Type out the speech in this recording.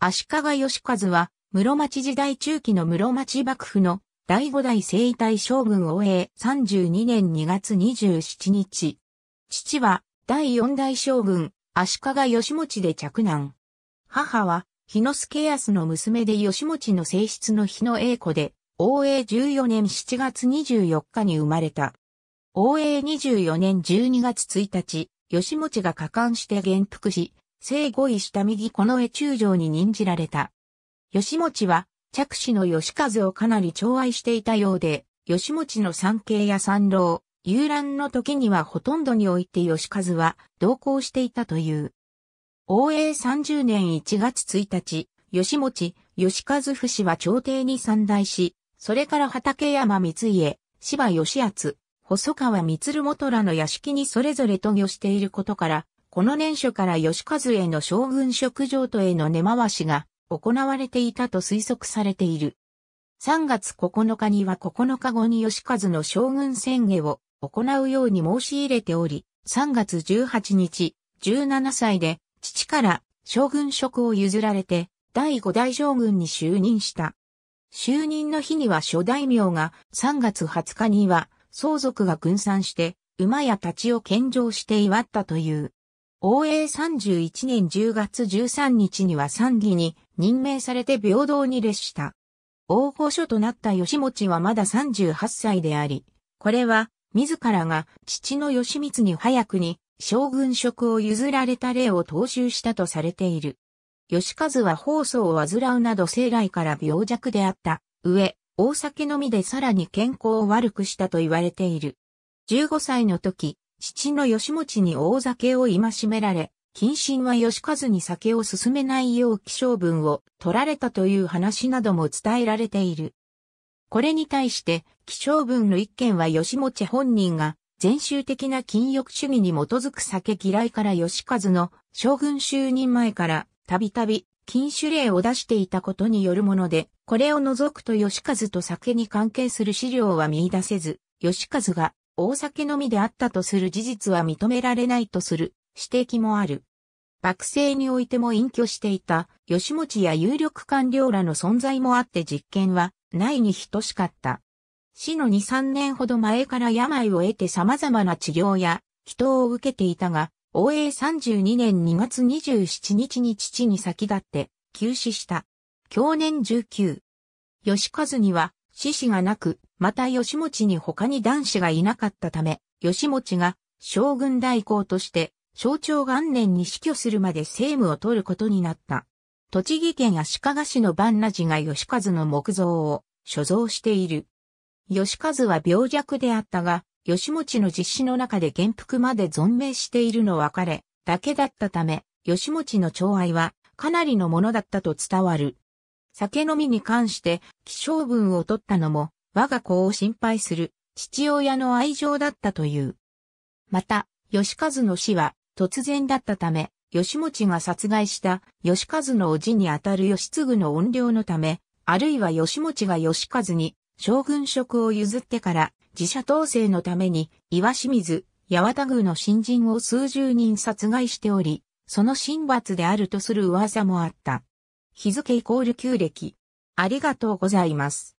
足利義和は、室町時代中期の室町幕府の第五代征夷大将軍を終32年2月27日。父は第四代将軍足利義持で着男。母は日之助康の娘で義持の性質の日野栄子で、応永14年7月24日に生まれた。応永24年12月1日、義持が加冠して元服し、生後位下右この絵中将に任じられた。吉持は、着手の吉和をかなり寵愛していたようで、吉持の参詣や参老、遊覧の時にはほとんどにおいて吉和は同行していたという。応永30年1月1日、吉持、吉和夫氏は朝廷に参大し、それから畠山光家、芝義厚、細川光元らの屋敷にそれぞれ渡御していることから、この年初から吉和への将軍職譲渡への根回しが行われていたと推測されている。3月9日には9日後に吉和の将軍宣言を行うように申し入れており、3月18日、17歳で父から将軍職を譲られて第5代将軍に就任した。就任の日には諸大名が3月20日には相続が軍参して馬や立ちを献上して祝ったという。応三31年10月13日には参議に任命されて平等に列した。王法所となった吉持はまだ38歳であり、これは自らが父の吉光に早くに将軍職を譲られた例を踏襲したとされている。吉和は放送を患うなど生来から病弱であった上、大酒飲みでさらに健康を悪くしたと言われている。15歳の時、父の義持に大酒を戒められ、謹慎は義和に酒を進めないよう気象文を取られたという話なども伝えられている。これに対して、気象文の一件は義持本人が、全集的な禁欲主義に基づく酒嫌いから義和の将軍就任前からたびたび禁酒令を出していたことによるもので、これを除くと義和と酒に関係する資料は見出せず、義和が大酒のみであったとする事実は認められないとする指摘もある。幕政においても隠居していた吉持や有力官僚らの存在もあって実験はないに等しかった。死の2、3年ほど前から病を得て様々な治療や祈祷を受けていたが、応永32年2月27日に父に先立って急死した。享年19。吉和には獅子がなく、また吉持に他に男子がいなかったため、吉持が将軍代行として、象徴元年に死去するまで政務を取ることになった。栃木県足利市の番那寺が吉和の木像を所蔵している。吉和は病弱であったが、吉持の実子の中で元服まで存命しているのは彼だけだったため、吉持の寵愛はかなりのものだったと伝わる。酒飲みに関して気象文を取ったのも我が子を心配する父親の愛情だったという。また、義和の死は突然だったため、義持が殺害した義和の叔父にあたる義継の怨霊のため、あるいは義持が義和に将軍職を譲ってから自社統制のために岩清水、八幡宮の新人を数十人殺害しており、その神罰であるとする噂もあった。日付イコール旧暦。ありがとうございます。